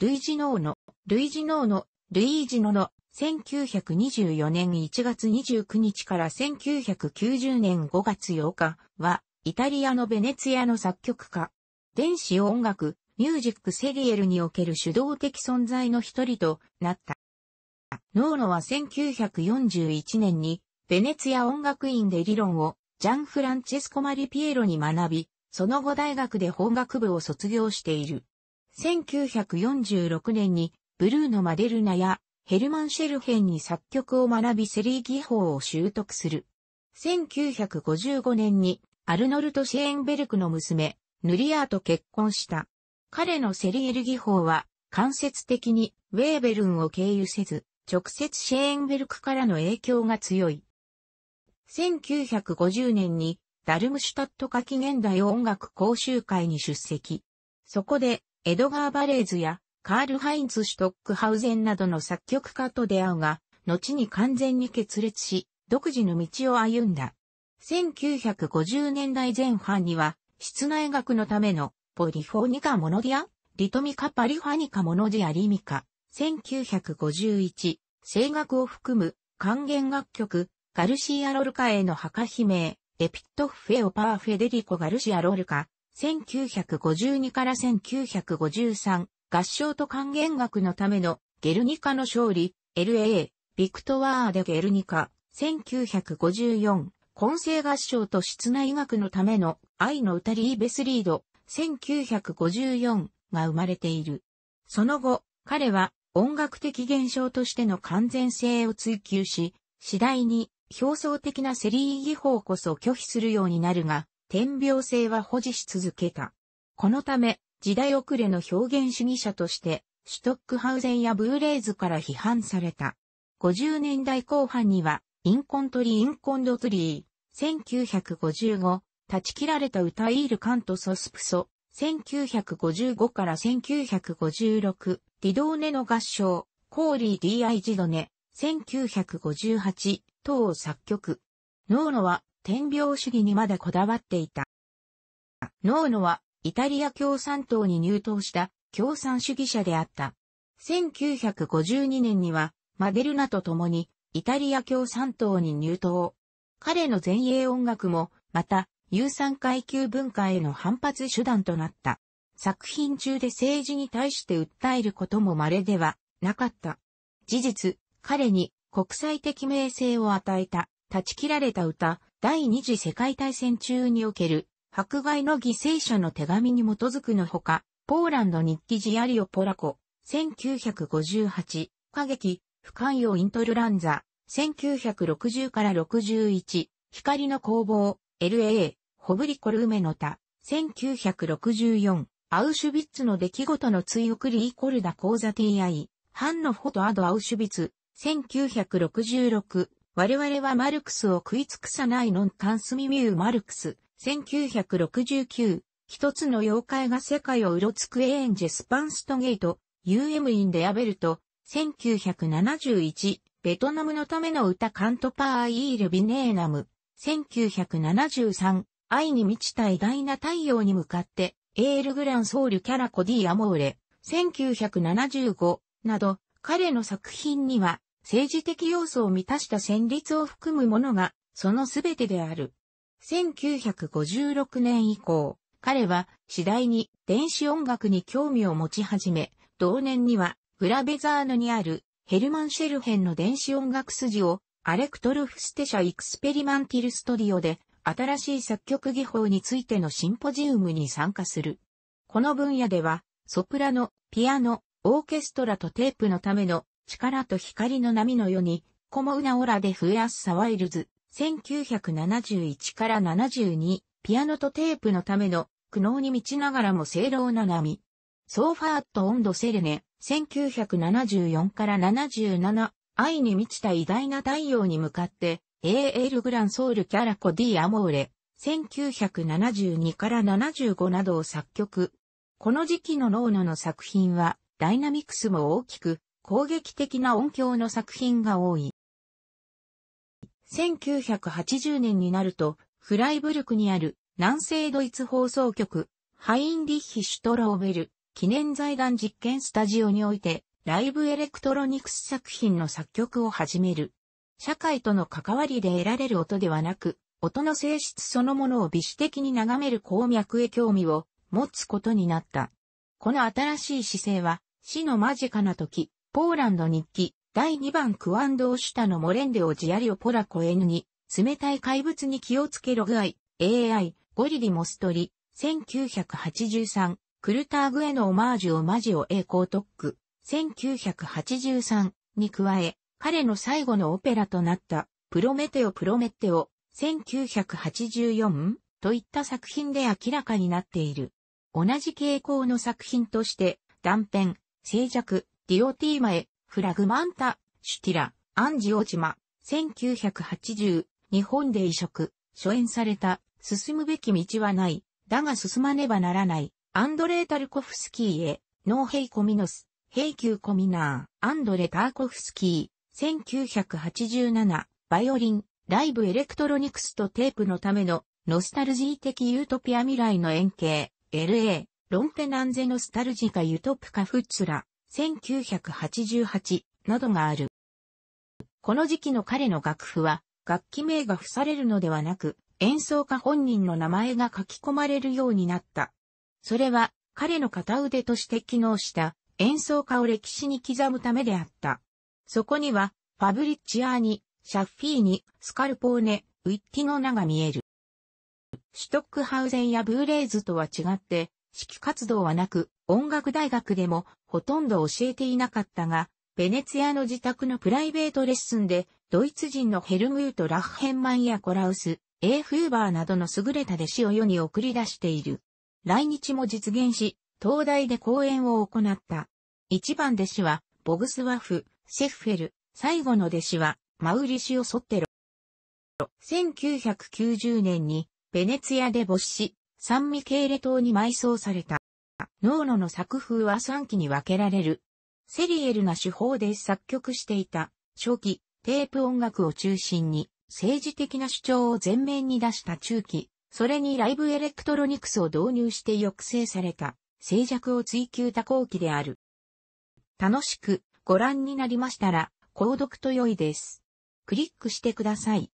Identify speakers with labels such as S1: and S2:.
S1: ルイジノーノ、ルイジノーノ、ルイージノの、1924年1月29日から1990年5月8日は、イタリアのベネツィアの作曲家、電子音楽、ミュージックセリエルにおける主導的存在の一人となった。ノーノは1941年に、ベネツィア音楽院で理論を、ジャン・フランチェスコ・マリピエロに学び、その後大学で法学部を卒業している。1946年にブルーのマデルナやヘルマン・シェルヘンに作曲を学びセリー技法を習得する。1955年にアルノルト・シェーンベルクの娘、ヌリアーと結婚した。彼のセリエル技法は間接的にウェーベルンを経由せず、直接シェーンベルクからの影響が強い。1950年にダルムシュタット夏季現代音楽講習会に出席。そこでエドガー・バレーズやカール・ハインツ・シュトックハウゼンなどの作曲家と出会うが、後に完全に決裂し、独自の道を歩んだ。1950年代前半には、室内楽のための、ポリフォーニカモノディア、リトミカパリファニカモノディアリミカ、1951、声楽を含む、還元楽曲、ガルシア・ロルカへの墓碑名、レピット・フェオパー・フェデリコ・ガルシア・ロルカ、1952から1953、合唱と還元学のためのゲルニカの勝利、LA、ビクトワーデ・ゲルニカ、1954、混声合唱と室内学のための愛の歌リーベスリード、1954が生まれている。その後、彼は音楽的現象としての完全性を追求し、次第に表層的なセリー技法こそ拒否するようになるが、天病性は保持し続けた。このため、時代遅れの表現主義者として、シュトックハウゼンやブーレーズから批判された。50年代後半には、インコントリー・インコンドツリー、1955、断ち切られた歌イール・カント・ソスプソ、1955から1956、ディドーネの合唱、コーリー・ディ・アイ・ジドネ、1958、等を作曲。ノーノは天平主義にまだこだわっていた。ノーノはイタリア共産党に入党した共産主義者であった。1952年にはマデルナと共にイタリア共産党に入党。彼の前衛音楽もまた有産階級文化への反発手段となった。作品中で政治に対して訴えることも稀ではなかった。事実、彼に国際的名声を与えた断ち切られた歌、第二次世界大戦中における、迫害の犠牲者の手紙に基づくのほか、ポーランド日記ジアリオ・ポラコ、1958、歌劇、不寛容イントルランザ、1960から61、光の工房、LA、ホブリコル・ウメノタ、1964、アウシュビッツの出来事の追憶リーコルダ講座 TI、ハンノフォトアドアウシュビッツ、1966、我々はマルクスを食い尽くさないノンカンスミミューマルクス、1969、一つの妖怪が世界をうろつくエーンジェスパンストゲート、UM インデアベルト、1971、ベトナムのための歌カントパーイールビネーナム、1973、愛に満ちた偉大な太陽に向かって、エールグランソウルキャラコディアモーレ、1975、など、彼の作品には、政治的要素を満たした旋律を含むものが、そのすべてである。1956年以降、彼は次第に電子音楽に興味を持ち始め、同年にはグラベザーノにあるヘルマン・シェルヘンの電子音楽筋をアレクトルフステシャ・イクスペリマンティル・ストディオで新しい作曲技法についてのシンポジウムに参加する。この分野ではソプラノ、ピアノ、オーケストラとテープのための力と光の波のように、コモウナオラでフエアッサワイルズ、1971から72、ピアノとテープのための苦悩に満ちながらも正浪な波。ソーファーットンドセレネ、1974から77、愛に満ちた偉大な太陽に向かって、エーエルグランソウルキャラコディアモーレ、1972から75などを作曲。この時期のローノの作品は、ダイナミクスも大きく、攻撃的な音響の作品が多い。1980年になると、フライブルクにある南西ドイツ放送局、ハインリッヒ・シュトローベル記念財団実験スタジオにおいて、ライブエレクトロニクス作品の作曲を始める。社会との関わりで得られる音ではなく、音の性質そのものを美視的に眺める鉱脈へ興味を持つことになった。この新しい姿勢は、死の間近な時、ポーランド日記、第2番クワンドーシュタのモレンデオジアリオポラコエヌに、冷たい怪物に気をつけログアイ、AI、ゴリリモストリ、1983、クルターグへのオマージュオマジオエコートック、1983に加え、彼の最後のオペラとなった、プロメテオプロメテオ、1984といった作品で明らかになっている。同じ傾向の作品として、断片、静寂、ディオティーマエ、フラグマンタ、シュティラ、アンジオジマ、1980、日本で移植、初演された、進むべき道はない、だが進まねばならない、アンドレー・タルコフスキーへ、ノーヘイ・コミノス、ヘイキュー・コミナー、アンドレ・ターコフスキー、1987、バイオリン、ライブ・エレクトロニクスとテープのための、ノスタルジー的ユートピア未来の円形、LA、ロンペナンゼノスタルジカユトプカフッツラ、1988などがある。この時期の彼の楽譜は、楽器名が付されるのではなく、演奏家本人の名前が書き込まれるようになった。それは、彼の片腕として機能した演奏家を歴史に刻むためであった。そこには、ファブリッチアーニ、シャッフィーニ、スカルポーネ、ウィッティの名が見える。シュトックハウゼンやブーレーズとは違って、指揮活動はなく、音楽大学でもほとんど教えていなかったが、ベネツィアの自宅のプライベートレッスンで、ドイツ人のヘルムート・ラッヘンマンやコラウス、エーフーバーなどの優れた弟子を世に送り出している。来日も実現し、東大で講演を行った。一番弟子は、ボグスワフ、シェッフェル、最後の弟子は、マウリシオ・ソッテロ。1990年に、ベネツィアで没死、サンミケーレ島に埋葬された。ノーノの作風は3期に分けられる。セリエルな手法で作曲していた、初期、テープ音楽を中心に、政治的な主張を前面に出した中期、それにライブエレクトロニクスを導入して抑制された、静寂を追求多項期である。楽しくご覧になりましたら、購読と良いです。クリックしてください。